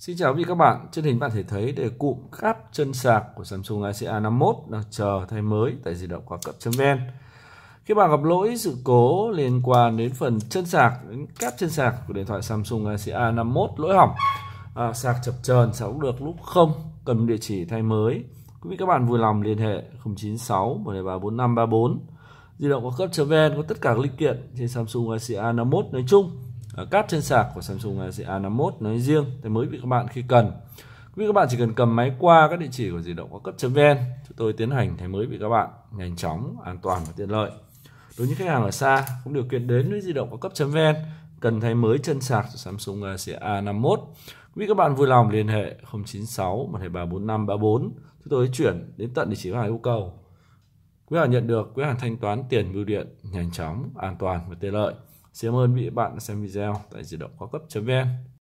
Xin chào quý vị các bạn, trên hình bạn thể thấy để cụm cáp chân sạc của Samsung ACA51 đang chờ thay mới tại di động qua cấp.vn. Khi bạn gặp lỗi sự cố liên quan đến phần chân sạc, đến cáp chân sạc của điện thoại Samsung ACA51 lỗi hỏng, à, sạc chập chờn, sạc cũng được lúc không, cần địa chỉ thay mới. Quý vị các bạn vui lòng liên hệ 096 123 4534. Di động qua cấp.vn có tất cả các linh kiện trên Samsung ACA51 nói chung Ờ, cáp trên sạc của Samsung Galaxy A51 nói riêng tới mới vị các bạn khi cần quý các bạn chỉ cần cầm máy qua các địa chỉ của di động có cấp.vn chúng tôi tiến hành thay mới vị các bạn nhanh chóng an toàn và tiện lợi đối với khách hàng ở xa cũng điều kiện đến với di động có cấp.vn cần thay mới chân sạc của Samsung Galaxy A51 quý các bạn vui lòng liên hệ 096 123 4534 chúng tôi chuyển đến tận địa chỉ khách hàng yêu cầu quý hàng nhận được quý hàng thanh toán tiền bưu điện nhanh chóng an toàn và tiện lợi Xin cảm ơn vị bạn đã xem video tại di động cao cấp.vn